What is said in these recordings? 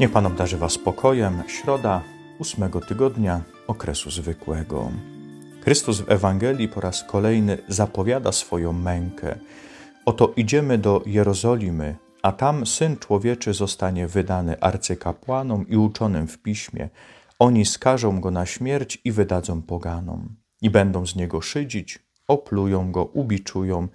Niech Pan obdarzy Was spokojem. Środa ósmego tygodnia okresu zwykłego. Chrystus w Ewangelii po raz kolejny zapowiada swoją mękę. Oto idziemy do Jerozolimy, a tam syn człowieczy zostanie wydany arcykapłanom i uczonym w piśmie. Oni skażą go na śmierć i wydadzą poganom. I będą z niego szydzić, oplują go, ubiczują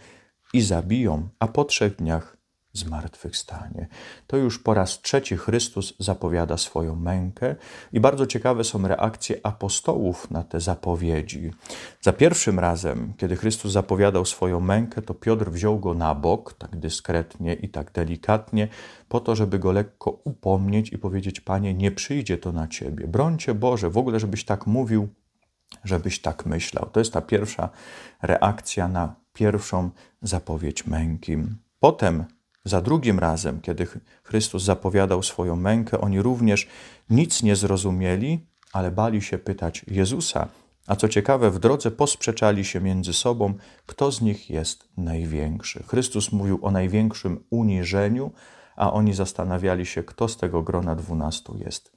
i zabiją, a po trzech dniach zmartwychwstanie. To już po raz trzeci Chrystus zapowiada swoją mękę i bardzo ciekawe są reakcje apostołów na te zapowiedzi. Za pierwszym razem, kiedy Chrystus zapowiadał swoją mękę, to Piotr wziął go na bok, tak dyskretnie i tak delikatnie, po to, żeby go lekko upomnieć i powiedzieć: Panie, nie przyjdzie to na ciebie. Brońcie Boże, w ogóle, żebyś tak mówił, żebyś tak myślał. To jest ta pierwsza reakcja na pierwszą zapowiedź męki. Potem za drugim razem, kiedy Chrystus zapowiadał swoją mękę, oni również nic nie zrozumieli, ale bali się pytać Jezusa. A co ciekawe, w drodze posprzeczali się między sobą, kto z nich jest największy. Chrystus mówił o największym uniżeniu, a oni zastanawiali się, kto z tego grona dwunastu jest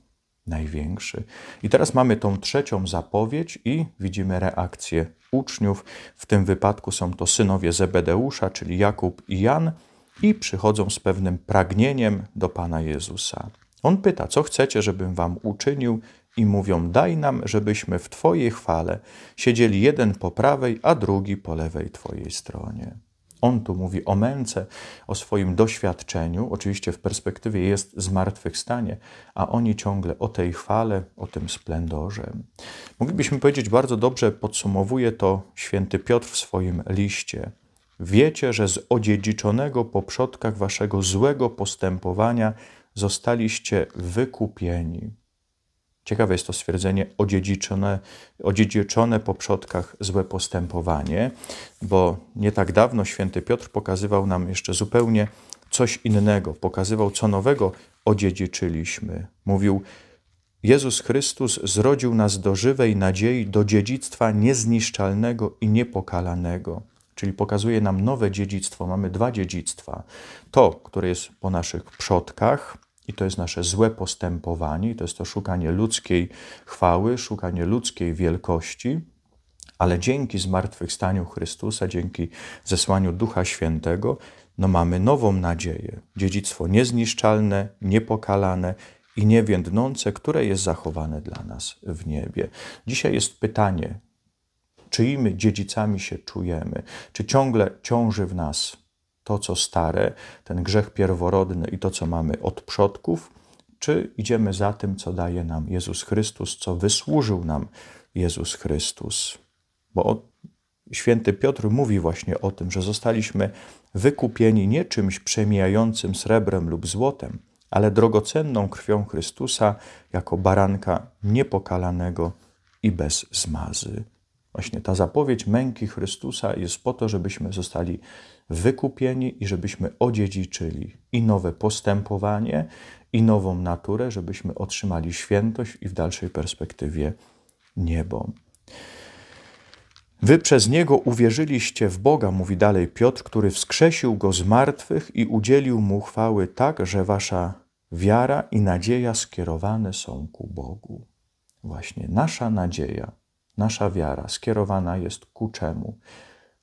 największy. I teraz mamy tą trzecią zapowiedź i widzimy reakcję uczniów. W tym wypadku są to synowie Zebedeusza, czyli Jakub i Jan i przychodzą z pewnym pragnieniem do Pana Jezusa. On pyta, co chcecie, żebym wam uczynił, i mówią: Daj nam, żebyśmy w Twojej chwale siedzieli jeden po prawej, a drugi po lewej Twojej stronie. On tu mówi o męce, o swoim doświadczeniu, oczywiście w perspektywie jest zmartwychwstanie, a oni ciągle o tej chwale, o tym splendorze. Moglibyśmy powiedzieć bardzo dobrze, podsumowuje to święty Piotr w swoim liście. Wiecie, że z odziedziczonego po przodkach waszego złego postępowania zostaliście wykupieni. Ciekawe jest to stwierdzenie odziedziczone, odziedziczone po przodkach złe postępowanie, bo nie tak dawno święty Piotr pokazywał nam jeszcze zupełnie coś innego, pokazywał co nowego odziedziczyliśmy. Mówił, Jezus Chrystus zrodził nas do żywej nadziei, do dziedzictwa niezniszczalnego i niepokalanego czyli pokazuje nam nowe dziedzictwo. Mamy dwa dziedzictwa. To, które jest po naszych przodkach, i to jest nasze złe postępowanie, to jest to szukanie ludzkiej chwały, szukanie ludzkiej wielkości, ale dzięki zmartwychwstaniu Chrystusa, dzięki zesłaniu Ducha Świętego, no mamy nową nadzieję. Dziedzictwo niezniszczalne, niepokalane i niewiędnące, które jest zachowane dla nas w niebie. Dzisiaj jest pytanie, czyimi dziedzicami się czujemy, czy ciągle ciąży w nas to, co stare, ten grzech pierworodny i to, co mamy od przodków, czy idziemy za tym, co daje nam Jezus Chrystus, co wysłużył nam Jezus Chrystus. Bo święty Piotr mówi właśnie o tym, że zostaliśmy wykupieni nie czymś przemijającym srebrem lub złotem, ale drogocenną krwią Chrystusa jako baranka niepokalanego i bez zmazy. Właśnie ta zapowiedź męki Chrystusa jest po to, żebyśmy zostali wykupieni i żebyśmy odziedziczyli i nowe postępowanie, i nową naturę, żebyśmy otrzymali świętość i w dalszej perspektywie niebo. Wy przez niego uwierzyliście w Boga, mówi dalej Piotr, który wskrzesił go z martwych i udzielił mu chwały tak, że wasza wiara i nadzieja skierowane są ku Bogu. Właśnie nasza nadzieja nasza wiara skierowana jest ku czemu?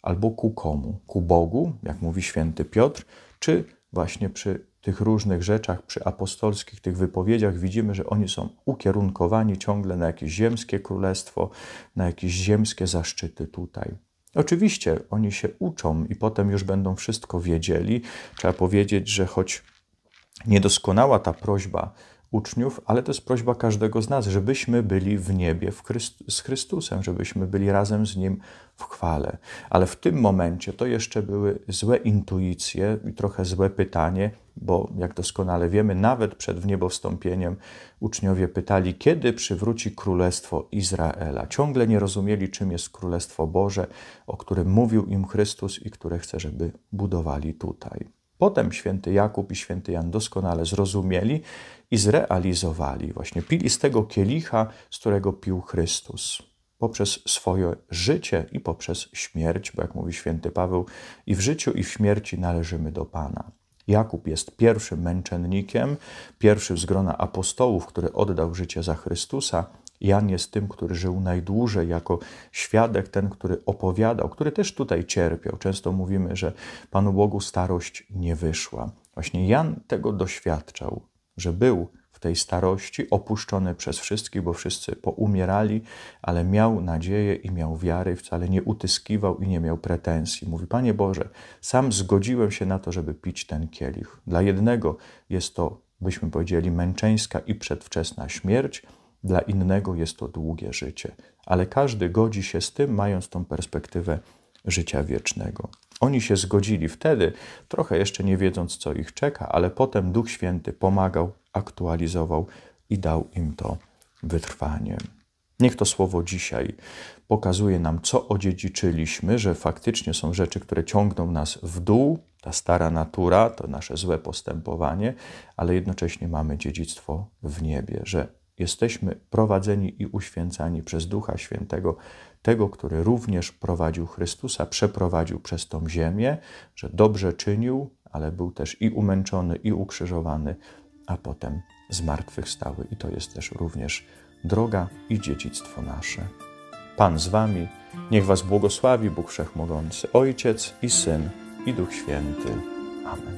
Albo ku komu? Ku Bogu, jak mówi święty Piotr, czy właśnie przy tych różnych rzeczach, przy apostolskich tych wypowiedziach widzimy, że oni są ukierunkowani ciągle na jakieś ziemskie królestwo, na jakieś ziemskie zaszczyty tutaj. Oczywiście oni się uczą i potem już będą wszystko wiedzieli. Trzeba powiedzieć, że choć niedoskonała ta prośba uczniów, ale to jest prośba każdego z nas, żebyśmy byli w niebie w Chryst- z Chrystusem, żebyśmy byli razem z Nim w chwale. Ale w tym momencie to jeszcze były złe intuicje i trochę złe pytanie, bo jak doskonale wiemy, nawet przed wniebowstąpieniem uczniowie pytali, kiedy przywróci Królestwo Izraela. Ciągle nie rozumieli, czym jest Królestwo Boże, o którym mówił im Chrystus i które chce, żeby budowali tutaj. Potem święty Jakub i święty Jan doskonale zrozumieli i zrealizowali. Właśnie pili z tego kielicha, z którego pił Chrystus. Poprzez swoje życie i poprzez śmierć, bo jak mówi święty Paweł, i w życiu, i w śmierci należymy do Pana. Jakub jest pierwszym męczennikiem, pierwszym z grona apostołów, który oddał życie za Chrystusa, Jan jest tym, który żył najdłużej jako świadek, ten, który opowiadał, który też tutaj cierpiał. Często mówimy, że Panu Bogu starość nie wyszła. Właśnie Jan tego doświadczał, że był w tej starości, opuszczony przez wszystkich, bo wszyscy poumierali, ale miał nadzieję i miał wiary, wcale nie utyskiwał i nie miał pretensji. Mówi: Panie Boże, sam zgodziłem się na to, żeby pić ten kielich. Dla jednego jest to, byśmy powiedzieli, męczeńska i przedwczesna śmierć dla innego jest to długie życie, ale każdy godzi się z tym, mając tą perspektywę życia wiecznego. Oni się zgodzili wtedy, trochę jeszcze nie wiedząc, co ich czeka, ale potem Duch Święty pomagał, aktualizował i dał im to wytrwanie. Niech to słowo dzisiaj pokazuje nam, co odziedziczyliśmy, że faktycznie są rzeczy, które ciągną nas w dół, ta stara natura, to nasze złe postępowanie, ale jednocześnie mamy dziedzictwo w niebie, że jesteśmy prowadzeni i uświęcani przez Ducha Świętego, tego, który również prowadził Chrystusa, przeprowadził przez tą ziemię, że dobrze czynił, ale był też i umęczony, i ukrzyżowany, a potem zmartwychwstały. I to jest też również droga i dziedzictwo nasze. Pan z wami, niech was błogosławi Bóg Wszechmogący, Ojciec i Syn i Duch Święty. Amen.